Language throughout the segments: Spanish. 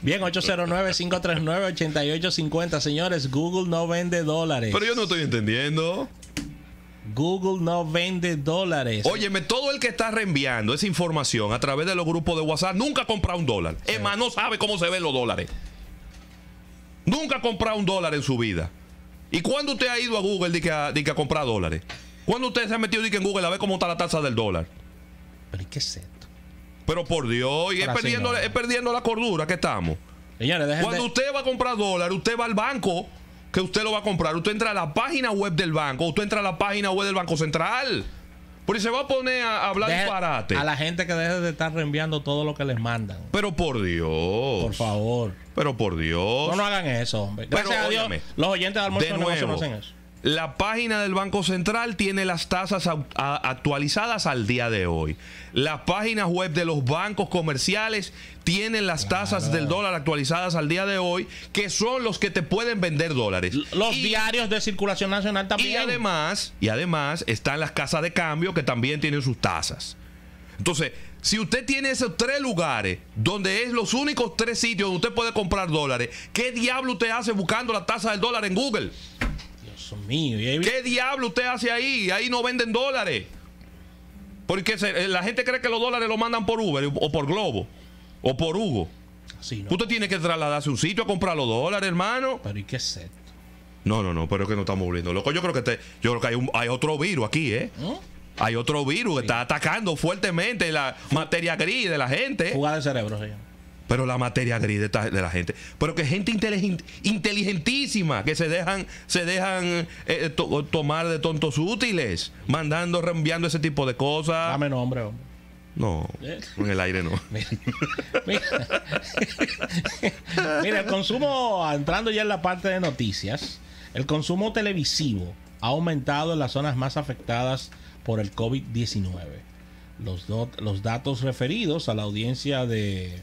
Bien, 809-539-8850. Señores, Google no vende dólares. Pero yo no estoy entendiendo. Google no vende dólares. Óyeme, todo el que está reenviando esa información a través de los grupos de WhatsApp nunca compra un dólar. no sabe cómo se ven los dólares. Nunca compra un dólar en su vida. ¿Y cuándo usted ha ido a Google de que a, que dólares? ¿Cuándo usted se ha metido en Google a ver cómo está la tasa del dólar? ¿Pero qué es pero por Dios, y es perdiendo, la cordura que estamos. Cuando usted va a comprar dólar, usted va al banco que usted lo va a comprar. Usted entra a la página web del banco, usted entra a la página web del Banco Central. Porque se va a poner a hablar disparate. A la gente que deje de estar reenviando todo lo que les mandan. Pero por Dios. Por favor. Pero por Dios. No, hagan eso, hombre. Dios, los oyentes de Almuerzo de no hacen eso. La página del Banco Central tiene las tasas actualizadas al día de hoy. Las páginas web de los bancos comerciales tienen las tasas del dólar actualizadas al día de hoy, que son los que te pueden vender dólares. Los diarios de circulación nacional también. Y además, y además están las casas de cambio que también tienen sus tasas. Entonces, si usted tiene esos tres lugares donde es los únicos tres sitios donde usted puede comprar dólares, ¿qué diablo usted hace buscando la tasa del dólar en Google? Dios mío. ¿Qué diablo usted hace ahí? Ahí no venden dólares. Porque eh, la gente cree que los dólares los mandan por Uber o por Globo o por Hugo. Usted tiene que trasladarse a un sitio a comprar los dólares, hermano. Pero ¿y qué es esto? No, no, no, pero es que no estamos volviendo loco. Yo creo que, yo creo que hay, hay otro virus aquí, ¿eh? Hay otro virus que está atacando fuertemente la materia gris de la gente. Jugada de cerebro, señor pero la materia gris de, la gente. Pero que gente inteligentísima, que se dejan, se dejan eh, tomar de tontos útiles, mandando, reenviando ese tipo de cosas. Dame nombre, hombre. No, ¿Eh? en el aire no. Mira, el consumo, entrando ya en la parte de noticias, el consumo televisivo ha aumentado en las zonas más afectadas por el COVID-19. Los, los datos referidos a la audiencia de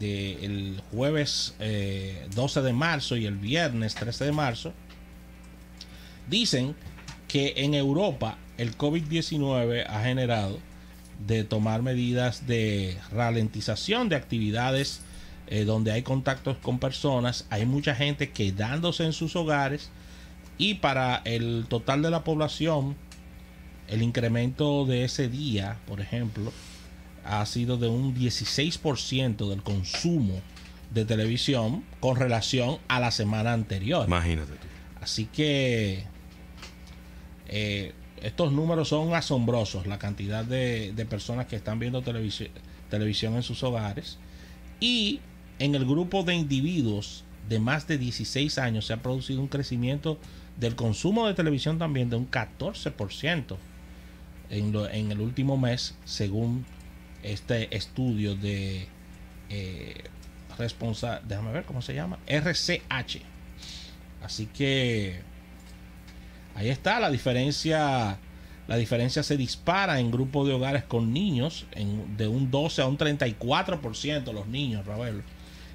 de el jueves 12 eh, de marzo y el viernes 13 de marzo, dicen que en Europa el COVID-19 ha generado de tomar medidas de ralentización de actividades eh, donde hay contactos con personas, hay mucha gente quedándose en sus hogares y para el total de la población, el incremento de ese día, por ejemplo, ha sido de un 16% del consumo de televisión con relación a la semana anterior. Imagínate tú. Así que eh, estos números son asombrosos, la cantidad de, personas que están viendo televisión en sus hogares. Y en el grupo de individuos de más de 16 años se ha producido un crecimiento del consumo de televisión también de un 14% en, en el último mes, según este estudio de eh, déjame ver cómo se llama, RCH. Así que ahí está la diferencia. La diferencia se dispara en grupos de hogares con niños de un 12 a un 34% los niños, Raúl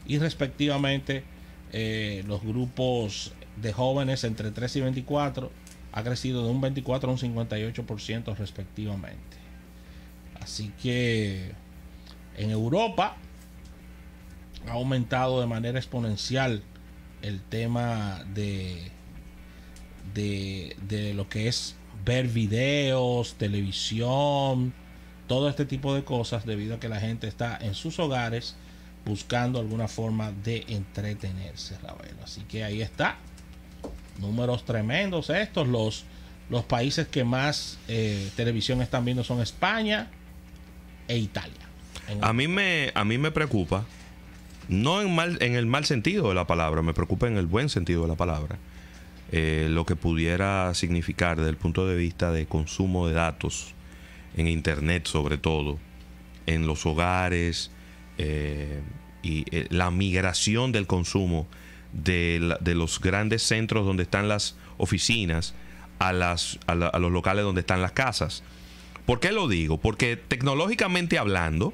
Y respectivamente eh, los grupos de jóvenes entre 3 y 24 ha crecido de un 24 a un 58% respectivamente. Así que en Europa ha aumentado de manera exponencial el tema de, de, lo que es ver videos, televisión, todo este tipo de cosas debido a que la gente está en sus hogares buscando alguna forma de entretenerse, Así que ahí está. Números tremendos estos. Los, los países que más eh, televisión están viendo son España, e Italia. A mí, me, a mí me preocupa, no en, mal, en el mal sentido de la palabra, me preocupa en el buen sentido de la palabra, eh, lo que pudiera significar desde el punto de vista de consumo de datos en Internet sobre todo, en los hogares eh, y eh, la migración del consumo de, los grandes centros donde están las oficinas a, las, a los locales donde están las casas. ¿Por qué lo digo? Porque tecnológicamente hablando,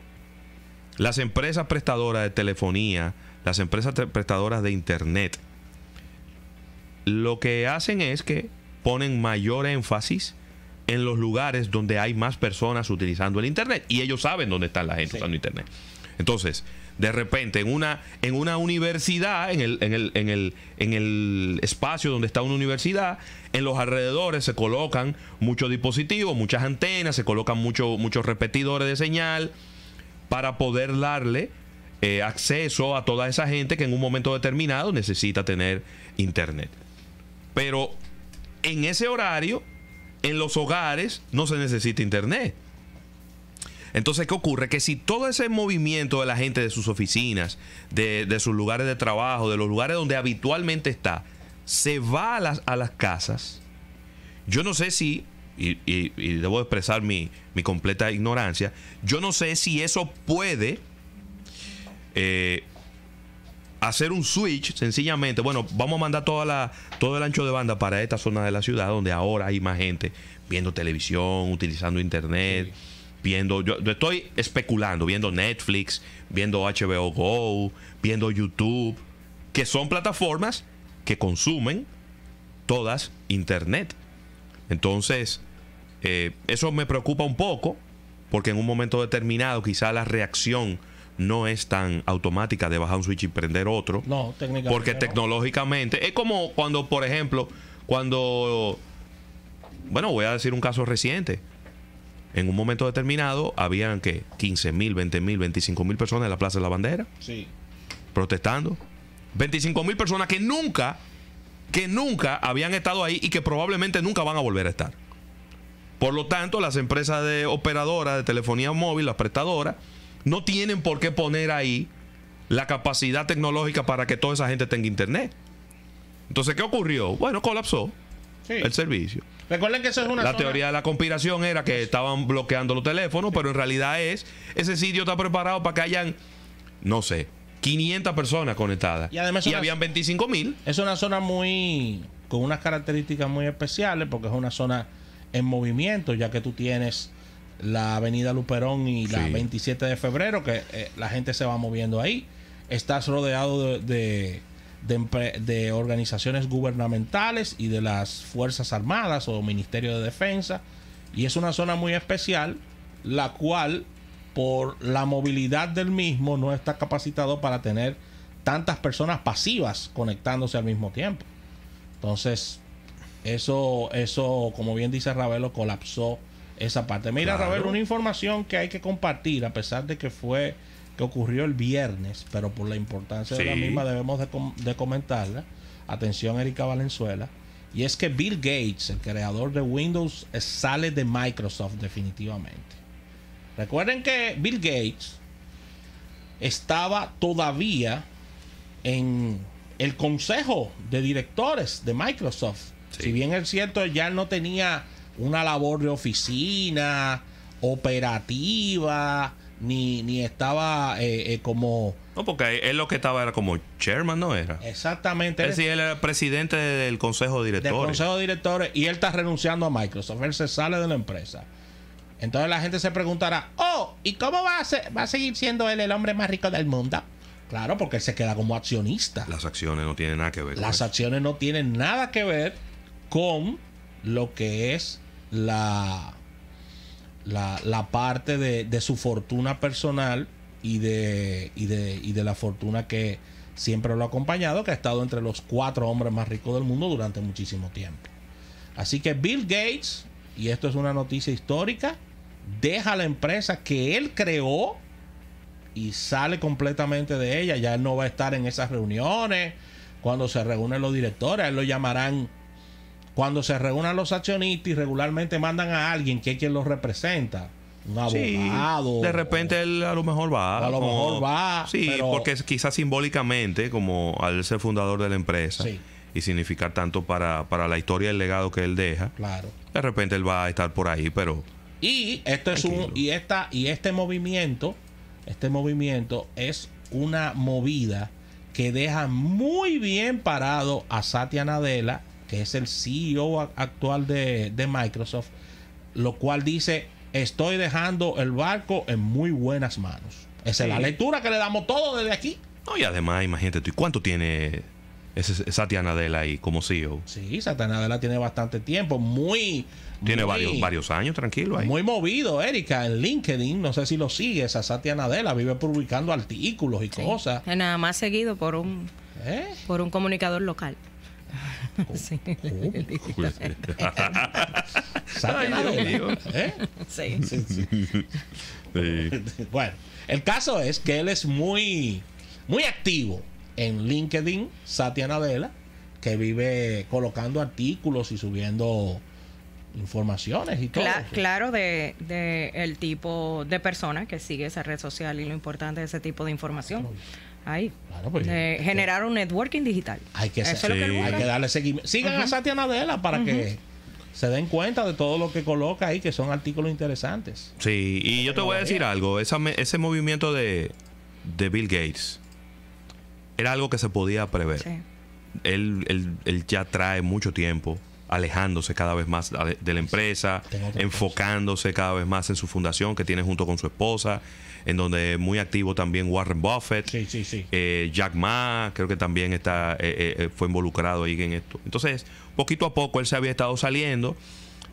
las empresas prestadoras de telefonía, las empresas prestadoras de internet, lo que hacen es que ponen mayor énfasis en los lugares donde hay más personas utilizando el internet y ellos saben dónde están la gente usando internet. Entonces, de repente en una, en una universidad, en el, en, el, en, el, en el espacio donde está una universidad, en los alrededores se colocan muchos dispositivos, muchas antenas, se colocan muchos repetidores de señal para poder darle eh, acceso a toda esa gente que en un momento determinado necesita tener internet. Pero en ese horario, en los hogares, no se necesita internet. Entonces, ¿qué ocurre? Que si todo ese movimiento de la gente de sus oficinas, de, sus lugares de trabajo, de los lugares donde habitualmente está, se va a las, a las casas, yo no sé si, y, y, debo expresar mi, mi, completa ignorancia, yo no sé si eso puede eh, hacer un switch, sencillamente, bueno, vamos a mandar toda la, todo el ancho de banda para esta zona de la ciudad donde ahora hay más gente viendo televisión, utilizando internet viendo, yo, estoy especulando, viendo Netflix, viendo HBO Go, viendo YouTube, que son plataformas que consumen todas Internet. Entonces, eh, eso me preocupa un poco, porque en un momento determinado quizá la reacción no es tan automática de bajar un switch y prender otro. No, técnicamente. Porque tecnológicamente es como cuando, por ejemplo, cuando, bueno, voy a decir un caso reciente, en un momento determinado habían que 15 mil, 20 mil, 25 mil personas en la Plaza de la Bandera protestando. 25 mil personas que nunca, que nunca habían estado ahí y que probablemente nunca van a volver a estar. Por lo tanto, las empresas de operadoras de telefonía móvil, las prestadoras, no tienen por qué poner ahí la capacidad tecnológica para que toda esa gente tenga internet. Entonces, ¿qué ocurrió? Bueno, colapsó el servicio. Recuerden que eso es una. La teoría de la conspiración era que estaban bloqueando los teléfonos, pero en realidad es ese sitio está preparado para que hayan, no sé, 500 personas conectadas. Y además. Y habían 25 mil. Es una zona muy. con unas características muy especiales, porque es una zona en movimiento, ya que tú tienes la avenida Luperón y la 27 de febrero, que eh, la gente se va moviendo ahí. Estás rodeado de de, organizaciones gubernamentales y de las Fuerzas Armadas o Ministerio de Defensa. Y es una zona muy especial, la cual por la movilidad del mismo no está capacitado para tener tantas personas pasivas conectándose al mismo tiempo. Entonces, eso, eso como bien dice Ravelo, colapsó esa parte. Mira, rabelo una información que hay que compartir, a pesar de que fue ocurrió el viernes, pero por la importancia de la misma debemos de, comentarla. Atención, Erika Valenzuela. Y es que Bill Gates, el creador de Windows, eh, sale de Microsoft definitivamente. Recuerden que Bill Gates estaba todavía en el consejo de directores de Microsoft. Si bien es cierto, ya no tenía una labor de oficina, operativa, ni, estaba eh, eh, como... No, porque él lo que estaba era como chairman, ¿no era? Exactamente. Es decir, él era presidente del consejo de directores. Del consejo de directores y él está renunciando a Microsoft. Él se sale de la empresa. Entonces la gente se preguntará, oh, ¿y cómo va a, ser, va a seguir siendo él el hombre más rico del mundo? Claro, porque él se queda como accionista. Las acciones no tienen nada que ver. Las acciones no tienen nada que ver con lo que es la la, parte de, su fortuna personal y de, de, y de la fortuna que siempre lo ha acompañado, que ha estado entre los cuatro hombres más ricos del mundo durante muchísimo tiempo. Así que Bill Gates, y esto es una noticia histórica, deja la empresa que él creó y sale completamente de ella. Ya él no va a estar en esas reuniones. Cuando se reúnen los directores, a él lo llamarán cuando se reúnan los accionistas y regularmente mandan a alguien que es quien los representa. Un abogado. de repente él a lo mejor va. A lo mejor va. Sí, porque quizás simbólicamente, como al ser fundador de la empresa. y significar tanto para, la historia y el legado que él deja. Claro. De repente él va a estar por ahí, pero. Y esto es un. Y esta, y este movimiento, este movimiento es una movida que deja muy bien parado a Satya Nadella que es el CEO actual de, Microsoft, lo cual dice, estoy dejando el barco en muy buenas manos. Esa es la lectura que le damos todo desde aquí. No, y además, imagínate tú, ¿cuánto tiene Satya Nadella ahí como CEO? Sí, Satya Nadella tiene bastante tiempo, muy... Tiene varios, varios años, tranquilo ahí. Muy movido, Erika, en LinkedIn, no sé si lo sigues, a Satya Nadella vive publicando artículos y cosas. Es nada más seguido por un, ¿Eh? por un comunicador local. Bueno, el caso es que él es muy, muy activo en LinkedIn, Satya Nadella, que vive colocando artículos y subiendo informaciones y todo. Claro, de, el tipo de persona que sigue esa red social y lo importante de ese tipo de información. Ahí. Pues, eh, eh, generar un networking digital. Hay que, Eso hay que darle seguimiento. Sigan a Satya Nadella para que se den cuenta de todo lo que coloca ahí, que son artículos interesantes. Sí, y yo te voy a decir algo, ese movimiento de, Bill Gates era algo que se podía prever. Él, él, él, ya trae mucho tiempo alejándose cada vez más de la empresa, enfocándose cada vez más en su fundación que tiene junto con su esposa, en donde muy activo también Warren Buffett, eh, Jack Ma, creo que también está, eh, eh, fue involucrado ahí en esto. Entonces, poquito a poco él se había estado saliendo,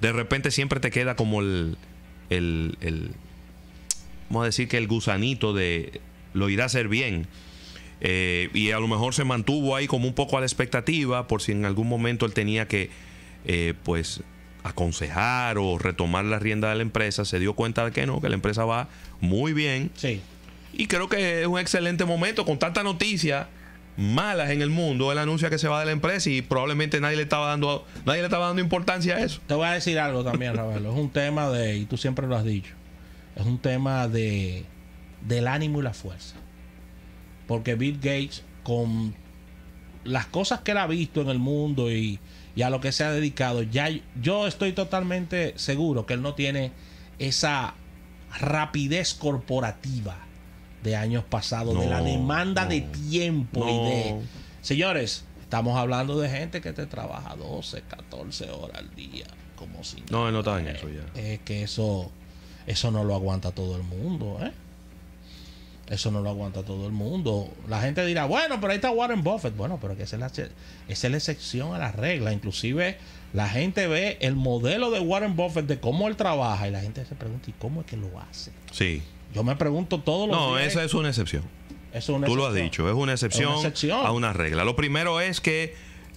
de repente siempre te queda como el, el, el vamos a decir que el gusanito de lo irá a hacer bien. y a lo mejor se mantuvo ahí como un poco a la expectativa por si en algún momento él tenía que eh, pues aconsejar o retomar la rienda de la empresa, se dio cuenta de que no, que la empresa va muy bien. Sí. Y creo que es un excelente momento con tanta noticia malas en el mundo, él anuncia que se va de la empresa y probablemente nadie le estaba dando nadie le estaba dando importancia a eso. Te voy a decir algo también, rabelo es un tema de y tú siempre lo has dicho. Es un tema de del ánimo y la fuerza. Porque Bill Gates con las cosas que él ha visto en el mundo y y lo que se ha dedicado, ya yo estoy totalmente seguro que él no tiene esa rapidez corporativa de años pasados, de la demanda de tiempo y de... Señores, estamos hablando de gente que te trabaja 12, 14 horas al día, como si... No, no está en eso ya. Es que eso, eso no lo aguanta todo el mundo, ¿eh? Eso no lo aguanta todo el mundo. La gente dirá, bueno, pero ahí está Warren Buffett. Bueno, pero que esa es, la, es la excepción a la regla. Inclusive la gente ve el modelo de Warren Buffett de cómo él trabaja y la gente se pregunta, ¿y cómo es que lo hace? Sí. Yo me pregunto todos los no, días. No, esa es una excepción. Tú lo has dicho, es una excepción, a una regla. Lo primero es que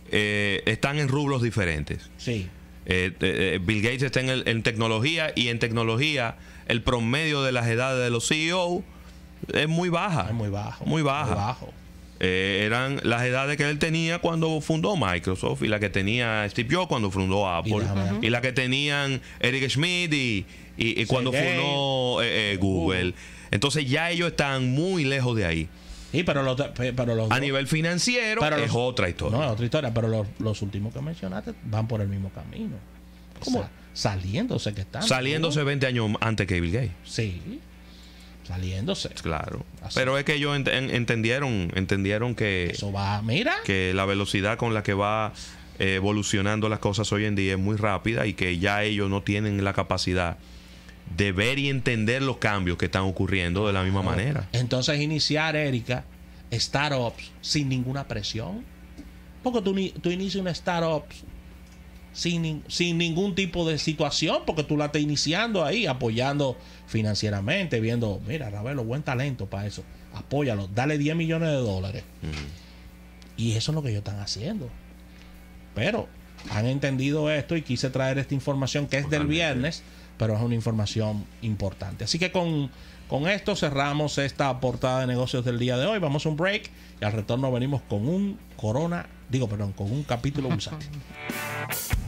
eh, están en rublos diferentes. Sí. Eh, eh, Bill Gates está en, en tecnología y en tecnología el promedio de las edades de los CEO es muy baja. Es muy bajo. Muy baja. Eh, eran las edades que él tenía cuando fundó Microsoft y la que tenía Steve Jobs cuando fundó Apple y, la, que tenían Eric Schmidt y, cuando fundó eh, eh, uh. Google. Entonces ya ellos están muy lejos de ahí. Sí, pero los, pero a nivel financiero es otra historia. No, es otra historia, pero los, últimos que mencionaste van por el mismo camino. ¿Cómo? saliéndose que están. Saliéndose 20 años antes que Bill Gates. Sí saliéndose. Claro. Pero es que ellos entendieron, entendieron que eso va, mira, que la velocidad con la que va eh, evolucionando las cosas hoy en día es muy rápida y que ya ellos no tienen la capacidad de ver y entender los cambios que están ocurriendo de la misma manera. Entonces iniciar, Erika, startups sin ninguna presión. Porque tú, tú inicias una startup sin, ningún tipo de situación, porque tú la estás iniciando ahí, apoyando financieramente, viendo, mira, Ravelo, buen talento para eso, apóyalo, dale 10 millones de dólares. Y eso es lo que ellos están haciendo. Pero han entendido esto y quise traer esta información que es del viernes, pero es una información importante. Así que con, con esto cerramos esta portada de negocios del día de hoy. Vamos a un break y al retorno venimos con un corona, digo, perdón, con un capítulo